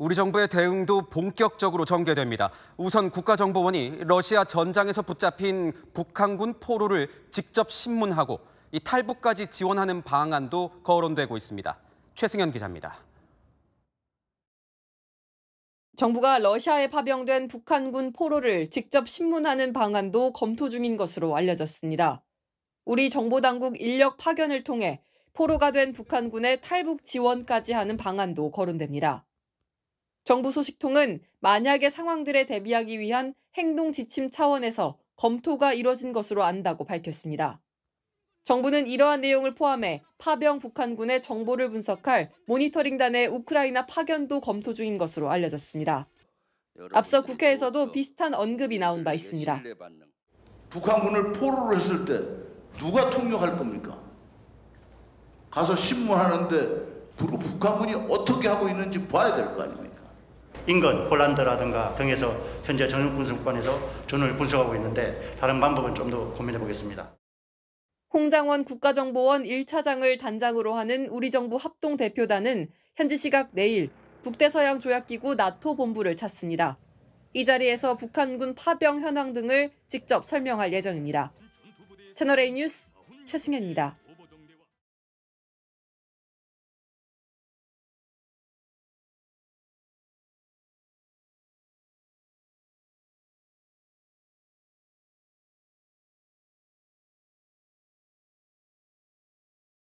우리 정부의 대응도 본격적으로 전개됩니다. 우선 국가정보원이 러시아 전장에서 붙잡힌 북한군 포로를 직접 신문하고 이 탈북까지 지원하는 방안도 거론되고 있습니다. 최승현 기자입니다. 정부가 러시아에 파병된 북한군 포로를 직접 신문하는 방안도 검토 중인 것으로 알려졌습니다. 우리 정보당국 인력 파견을 통해 포로가 된 북한군의 탈북 지원까지 하는 방안도 거론됩니다. 정부 소식통은 만약의 상황들에 대비하기 위한 행동 지침 차원에서 검토가 이뤄진 것으로 안다고 밝혔습니다. 정부는 이러한 내용을 포함해 파병 북한군의 정보를 분석할 모니터링단의 우크라이나 파견도 검토 중인 것으로 알려졌습니다. 앞서 국회에서도 비슷한 언급이 나온 바 있습니다. 북한군을 포로로 했을 때 누가 통역할 겁니까? 가서 신문하는데 북한군이 어떻게 하고 있는지 봐야 될 거 아닙니까? 인근, 폴란드라든가 등에서 현재 전용 분석관에서 전을 분석하고 있는데 다른 방법은 좀더 고민해 보겠습니다. 홍장원 국가정보원 1차장을 단장으로 하는 우리 정부 합동 대표단은 현지 시각 내일 북대서양 조약기구 나토 본부를 찾습니다. 이 자리에서 북한군 파병 현황 등을 직접 설명할 예정입니다. 채널A 뉴스 최승현입니다.